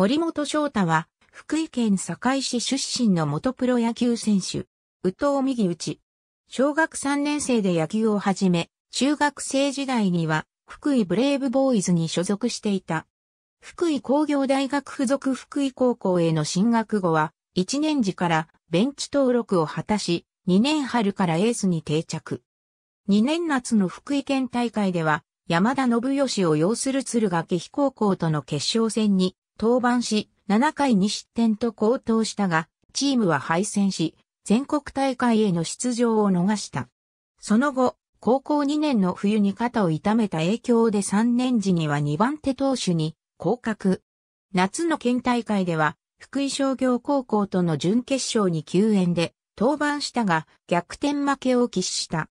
森本翔太は、福井県堺市出身の元プロ野球選手、宇藤右内。小学3年生で野球を始め、中学生時代には、福井ブレイブボーイズに所属していた。福井工業大学附属福井高校への進学後は、1年時からベンチ登録を果たし、2年春からエースに定着。2年夏の福井県大会では、山田信義を擁する敦賀気飛高校との決勝戦に登板し、7回2失点と高騰したが、チームは敗戦し、全国大会への出場を逃した。その後、高校2年の冬に肩を痛めた影響で3年時には2番手投手に降格。夏の県大会では、福井商業高校との準決勝に救援で登板したが逆転負けを喫した。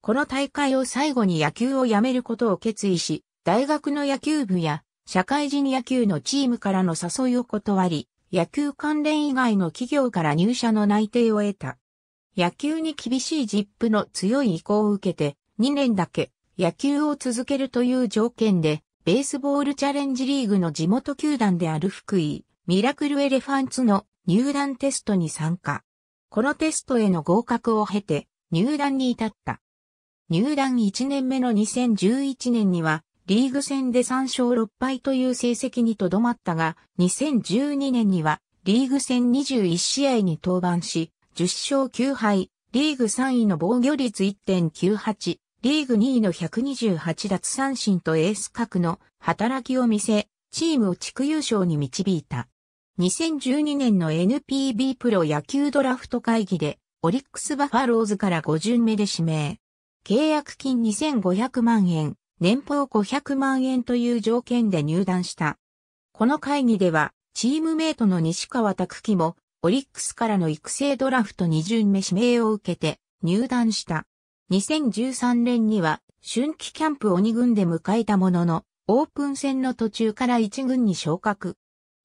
この大会を最後に野球をやめることを決意し、大学の野球部や社会人野球のチームからの誘いを断り、野球関連以外の企業から入社の内定を得た。野球に厳しいジップの強い意向を受けて、2年だけ野球を続けるという条件で、ベースボールチャレンジリーグの地元球団である福井、ミラクルエレファンツの入団テストに参加。このテストへの合格を経て入団に至った。入団1年目の2011年にはリーグ戦で3勝6敗という成績にとどまったが、2012年にはリーグ戦21試合に登板し、10勝9敗、リーグ3位の防御率1.98、リーグ2位の128奪三振とエース格の働きを見せ、チームを地区優勝に導いた。2012年の NPB プロ野球ドラフト会議で、オリックスバファローズから5巡目で指名。契約金2500万円、年俸500万円という条件で入団した。この会議では、チームメイトの西川拓樹も、オリックスからの育成ドラフト2巡目指名を受けて入団した。2013年には春季キャンプ鬼軍で迎えたものの、オープン戦の途中から1軍に昇格。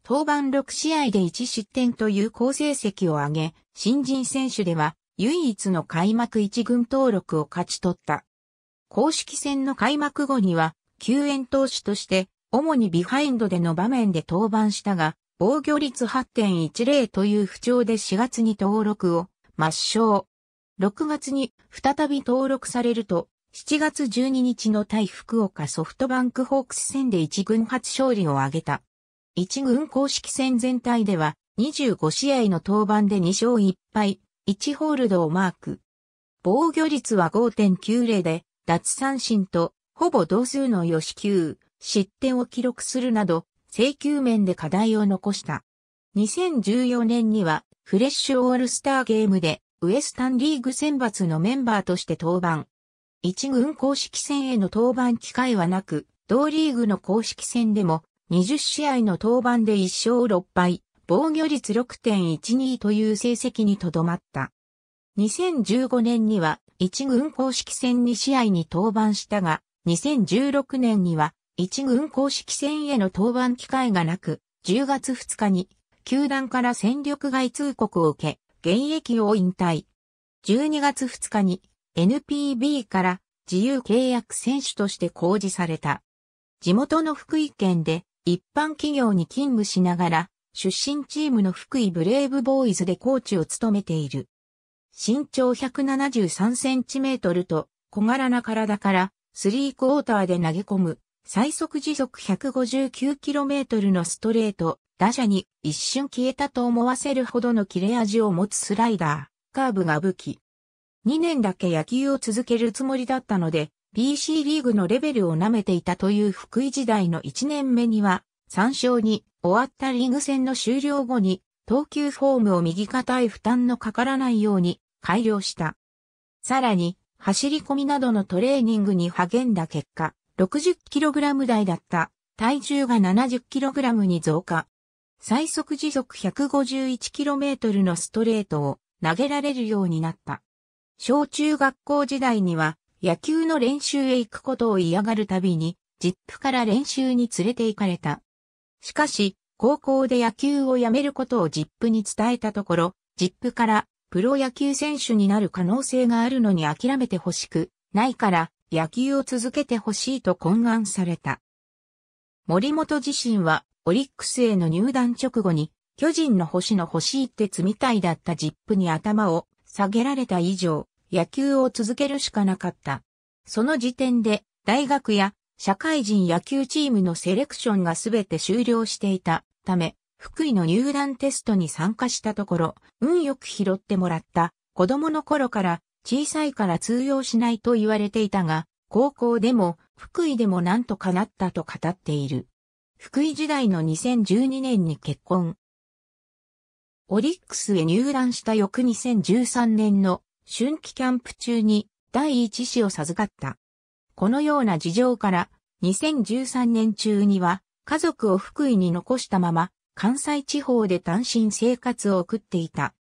登板6試合で1失点という好成績を上げ、新人選手では唯一の開幕1軍登録を勝ち取った。公式戦の開幕後には、救援投手として、主にビハインドでの場面で登板したが、防御率8.10という不調で4月に登録を抹消。6月に再び登録されると、7月12日の対福岡ソフトバンクホークス戦で1軍初勝利を挙げた。1軍公式戦全体では25試合の登板で2勝1敗、1ホールドをマーク。防御率は5.90で奪三振とほぼ同数の予死球、失点を記録するなど、請求面で課題を残した。2014年にはフレッシュオールスターゲームでウエスタンリーグ選抜のメンバーとして登板。一軍公式戦への登板機会はなく、同リーグの公式戦でも20試合の登板で1勝6敗、防御率6.12という成績にとどまった。2015年には1軍公式戦2試合に登板したが、2016年には1軍公式戦への登板機会がなく、10月2日に球団から戦力外通告を受け、現役を引退。12月2日に NPB から自由契約選手として公示された。地元の福井県で一般企業に勤務しながら、出身チームの福井ブレイブボーイズでコーチを務めている。身長173センチメートルと小柄な体からスリークォーターで投げ込む最速時速 159km のストレート、打者に一瞬消えたと思わせるほどの切れ味を持つスライダー、カーブが武器。2年だけ野球を続けるつもりだったので、p c リーグのレベルを舐めていたという福井時代の1年目には、3勝に終わったリーグ戦の終了後に、投球フォームを右肩へ負担のかからないように改良した。さらに、走り込みなどのトレーニングに励んだ結果、60kg 台だった体重が 70kg に増加。最速時速 151km のストレートを投げられるようになった。小中学校時代には野球の練習へ行くことを嫌がるたびに、ジップから練習に連れて行かれた。しかし、高校で野球をやめることをジップに伝えたところ、ジップからプロ野球選手になる可能性があるのに諦めてほしくないから野球を続けてほしいと懇願された。森本自身はオリックスへの入団直後に巨人の星の星一積みたいだったジップに頭を下げられた以上野球を続けるしかなかった。その時点で大学や社会人野球チームのセレクションが全て終了していたため福井の入団テストに参加したところ、運よく拾ってもらった。子供の頃から小さいから通用しないと言われていたが、高校でも福井でもなんとかなったと語っている。福井時代の2012年に結婚。オリックスへ入団した翌2013年の春季キャンプ中に第一子を授かった。このような事情から2013年中には家族を福井に残したまま関西地方で単身生活を送っていた。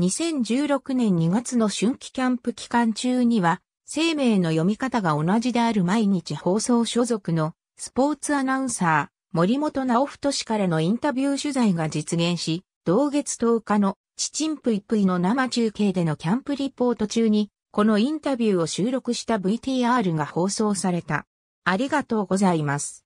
2016年2月の春季キャンプ期間中には、生命の読み方が同じである毎日放送所属のスポーツアナウンサー、森本直太氏からのインタビュー取材が実現し、同月10日のチチンプイプイの生中継でのキャンプリポート中に、このインタビューを収録した VTR が放送された。ありがとうございます。